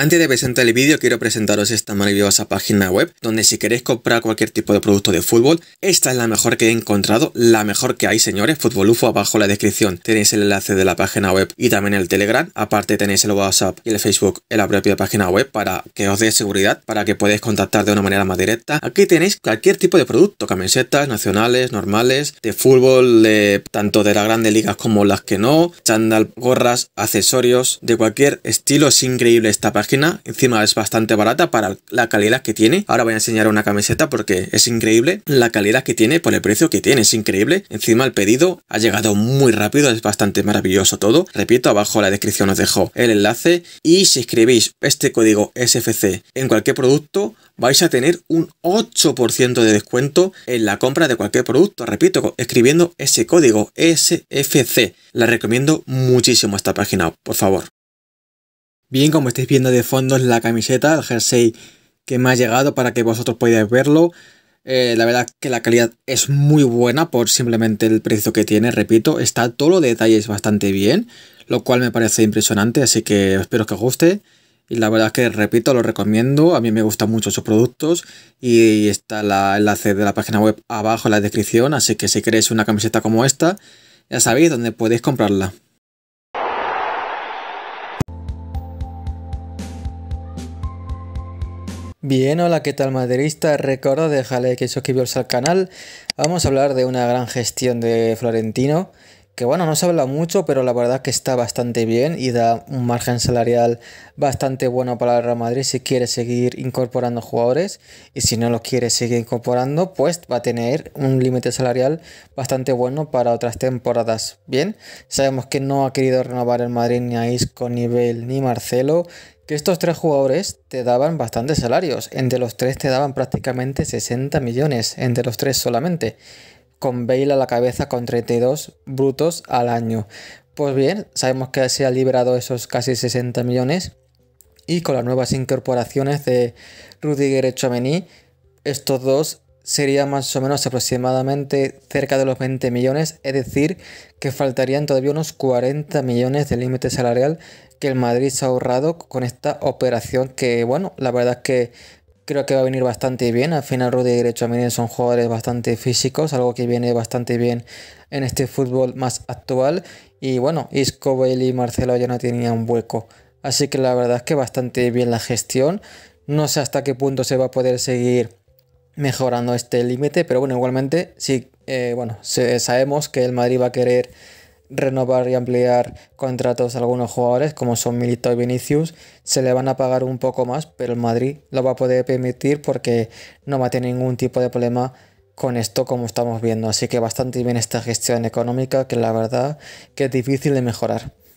Antes de presentar el vídeo quiero presentaros esta maravillosa página web donde si queréis comprar cualquier tipo de producto de fútbol, esta es la mejor que he encontrado, la mejor que hay señores, Fútbol UFO, abajo la descripción tenéis el enlace de la página web y también el Telegram, aparte tenéis el WhatsApp y el Facebook en la propia página web para que os dé seguridad, para que podáis contactar de una manera más directa. Aquí tenéis cualquier tipo de producto, camisetas nacionales, normales, de fútbol, de, tanto de las grandes ligas como las que no, chándal, gorras, accesorios, de cualquier estilo, es increíble esta página encima es bastante barata para la calidad que tiene. Ahora voy a enseñar una camiseta porque es increíble la calidad que tiene por el precio que tiene, es increíble. Encima el pedido ha llegado muy rápido, es bastante maravilloso todo. Repito, abajo en la descripción os dejo el enlace y si escribís este código SFC en cualquier producto, vais a tener un 8% de descuento en la compra de cualquier producto. Repito, escribiendo ese código SFC. La recomiendo muchísimo esta página, por favor. Bien, como estáis viendo de fondo es la camiseta, el jersey que me ha llegado para que vosotros podáis verlo. Eh, la verdad que la calidad es muy buena por simplemente el precio que tiene, repito, está todo los detalles bastante bien, lo cual me parece impresionante, así que espero que os guste. Y la verdad que, repito, lo recomiendo, a mí me gustan mucho sus productos y está el enlace de la página web abajo en la descripción, así que si queréis una camiseta como esta, ya sabéis dónde podéis comprarla. Bien, hola, ¿qué tal maderista? Recuerda dejarle que suscribiros al canal. Vamos a hablar de una gran gestión de Florentino que bueno, no se habla mucho, pero la verdad que está bastante bien y da un margen salarial bastante bueno para el Real Madrid si quiere seguir incorporando jugadores y si no los quiere seguir incorporando, pues va a tener un límite salarial bastante bueno para otras temporadas. Bien, sabemos que no ha querido renovar el Madrid ni a Isco, ni Bell, ni Marcelo, que estos tres jugadores te daban bastantes salarios, entre los tres te daban prácticamente 60 millones, entre los tres solamente con Bale a la cabeza con 32 brutos al año. Pues bien, sabemos que se ha liberado esos casi 60 millones y con las nuevas incorporaciones de Rudiger y Chomeny, estos dos serían más o menos aproximadamente cerca de los 20 millones, es decir, que faltarían todavía unos 40 millones de límite salarial que el Madrid se ha ahorrado con esta operación que, bueno, la verdad es que Creo que va a venir bastante bien. Al final rudy y también son jugadores bastante físicos, algo que viene bastante bien en este fútbol más actual. Y bueno, Isco, y Marcelo ya no tenían un hueco. Así que la verdad es que bastante bien la gestión. No sé hasta qué punto se va a poder seguir mejorando este límite, pero bueno, igualmente sí, eh, bueno, sabemos que el Madrid va a querer renovar y ampliar contratos a algunos jugadores, como son Milito y Vinicius, se le van a pagar un poco más, pero el Madrid lo va a poder permitir porque no va a tener ningún tipo de problema con esto como estamos viendo. Así que bastante bien esta gestión económica, que la verdad que es difícil de mejorar.